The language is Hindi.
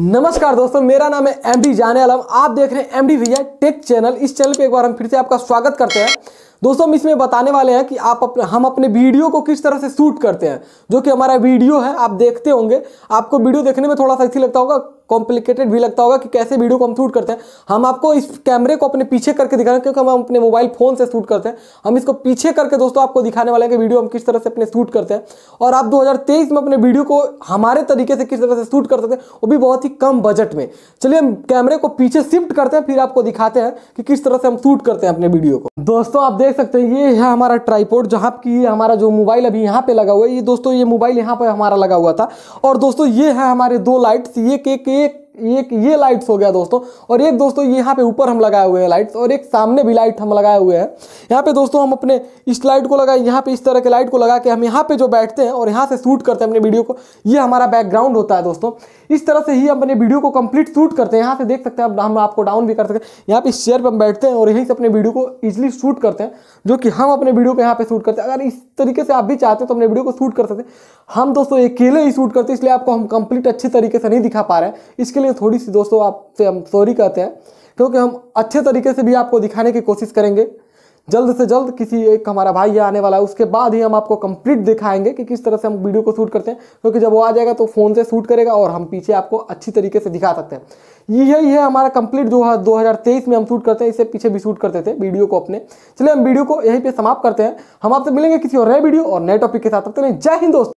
नमस्कार दोस्तों मेरा नाम है एम डी जाने आलम आप देख रहे हैं एम डी टेक चैनल इस चैनल पे एक बार हम फिर से आपका स्वागत करते हैं दोस्तों हम इसमें बताने वाले हैं कि आप अपने हम अपने वीडियो को किस तरह से शूट करते हैं जो कि हमारा वीडियो है आप देखते होंगे आपको वीडियो देखने में थोड़ा सा अच्छी लगता होगा कॉम्प्लिकेटेड भी लगता होगा कि कैसे वीडियो को हम शूट करते हैं हम आपको इस कैमरे को अपने पीछे करके दिखा रहे हैं क्योंकि हम अपने मोबाइल फोन से शूट करते हैं हम इसको पीछे करके दोस्तों आपको दिखाने वाले हैं कि वीडियो हम किस तरह से अपने शूट करते हैं और आप 2023 में अपने वीडियो को हमारे तरीके से किस तरह से शूट कर सकते हैं वो भी बहुत ही कम बजट में चलिए हम कैमरे को पीछे शिफ्ट करते हैं फिर आपको दिखाते हैं कि किस तरह से हम शूट करते हैं अपने वीडियो को दोस्तों आप देख सकते हैं ये है हमारा ट्राईपोर्ट जहाँ की हमारा जो मोबाइल अभी यहाँ पे लगा हुआ है ये दोस्तों ये मोबाइल यहाँ पर हमारा लगा हुआ था और दोस्तों ये है हमारे दो लाइट्स ये के एक ये लाइट्स हो गया दोस्तों और एक दोस्तों यहाँ पे ऊपर हम लगाए हुए हैं लाइट्स और एक सामने भी लाइट हम लगाए हुए हैं यहाँ पे दोस्तों हम अपने इस लाइट को लगाए यहाँ पे इस तरह के लाइट को लगा के हम यहाँ पे जो बैठते हैं और यहाँ से शूट करते हैं अपने वीडियो को ये हमारा बैकग्राउंड होता है दोस्तों इस तरह से ही हम अपने वीडियो को कंप्लीट शूट करते हैं यहाँ से देख सकते हैं हम आपको डाउन भी कर सकते हैं यहाँ पे इस चेयर पर हम बैठते हैं और यहीं से अपने वीडियो को ईजिली शूट करते हैं जो कि हम अपने वीडियो को यहाँ पे शूट करते हैं अगर इस तरीके से आप भी चाहते हैं तो अपने वीडियो को शूट कर सकते हैं हम दोस्तों अकेले ही शूट करते हैं इसलिए आपको हम कंप्लीट अच्छे तरीके से नहीं दिखा पा रहे हैं इसके लिए लिए थोड़ी सी दोस्तों आपसे हम सॉरी कहते हैं क्योंकि हम अच्छे तरीके से भी आपको दिखाने की कोशिश करेंगे जल्द से जल्द किसी एक हमारा भाई यहाँ आने वाला है उसके बाद ही हम आपको कंप्लीट दिखाएंगे कि किस तरह से हम वीडियो को शूट करते हैं क्योंकि जब वो आ जाएगा तो फ़ोन से शूट करेगा और हम पीछे आपको अच्छी तरीके से दिखा सकते हैं यही है हमारा कंप्लीट जो है दो में हम शूट करते हैं इससे पीछे भी शूट करते थे वीडियो को अपने चलिए हम वीडियो को यहीं पर समाप्त करते हैं हम आपसे मिलेंगे किसी और नए वीडियो और नए टॉपिक के साथ तब तक जय हिंद दोस्त